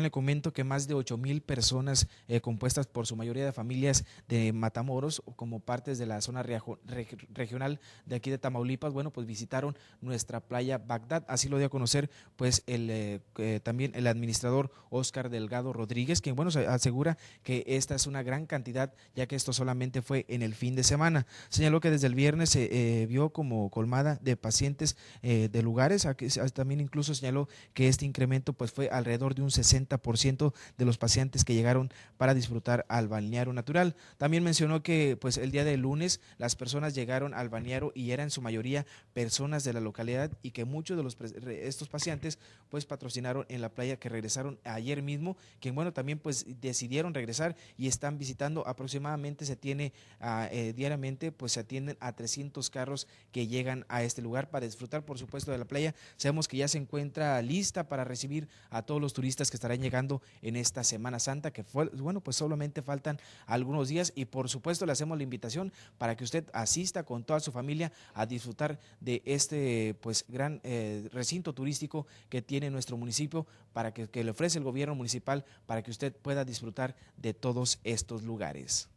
Le comento que más de 8.000 personas eh, compuestas por su mayoría de familias de Matamoros como partes de la zona regional de aquí de Tamaulipas, bueno, pues visitaron nuestra playa Bagdad. Así lo dio a conocer pues el, eh, también el administrador Oscar Delgado Rodríguez, quien bueno, asegura que esta es una gran cantidad ya que esto solamente fue en el fin de semana. Señaló que desde el viernes se eh, vio como colmada de pacientes de lugares. también incluso señaló que este incremento pues fue alrededor de un 60 por ciento de los pacientes que llegaron para disfrutar al balneario natural. También mencionó que pues el día de lunes las personas llegaron al balneario y eran en su mayoría personas de la localidad y que muchos de los, estos pacientes pues patrocinaron en la playa que regresaron ayer mismo, que bueno, también pues decidieron regresar y están visitando aproximadamente se tiene ah, eh, diariamente pues se atienden a 300 carros que llegan a este lugar para disfrutar por supuesto de la playa. Sabemos que ya se encuentra lista para recibir a todos los turistas que estarán llegando en esta Semana Santa, que fue, bueno, pues solamente faltan algunos días y por supuesto le hacemos la invitación para que usted asista con toda su familia a disfrutar de este pues gran eh, recinto turístico que tiene nuestro municipio para que, que le ofrece el gobierno municipal para que usted pueda disfrutar de todos estos lugares.